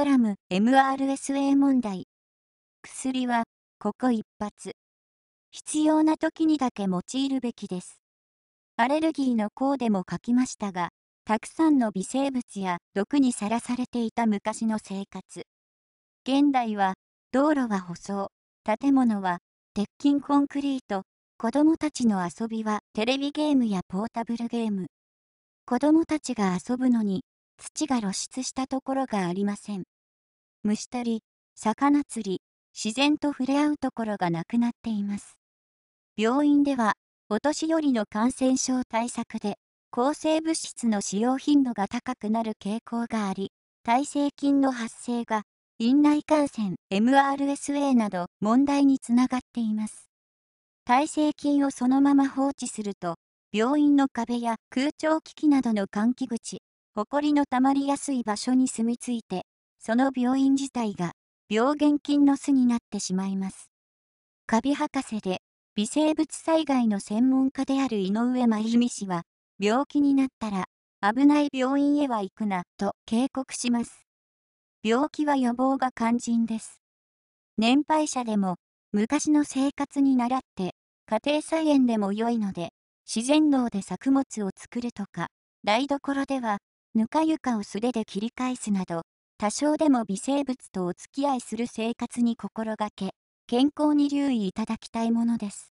コラム MRSA 問題薬はここ一発必要な時にだけ用いるべきですアレルギーの項でも書きましたがたくさんの微生物や毒にさらされていた昔の生活現代は道路は舗装建物は鉄筋コンクリート子どもたちの遊びはテレビゲームやポータブルゲーム子どもたちが遊ぶのに土が露出したところがありません。虫取り、魚釣り、自然と触れ合うところがなくなっています。病院では、お年寄りの感染症対策で、抗生物質の使用頻度が高くなる傾向があり、耐性菌の発生が、院内感染、MRSA など問題につながっています。耐性菌をそのまま放置すると、病院の壁や空調機器などの換気口、埃のたまりやすい場所に住み着いて、その病院自体が病原菌の巣になってしまいます。カビ博士で微生物災害の専門家である井上真由美氏は、病気になったら危ない病院へは行くなと警告します。病気は予防が肝心です。年配者でも昔の生活に倣って家庭菜園でも良いので自然農で作物を作るとか台所ではぬか床を素手で切り返すなど、多少でも微生物とお付き合いする生活に心がけ、健康に留意いただきたいものです。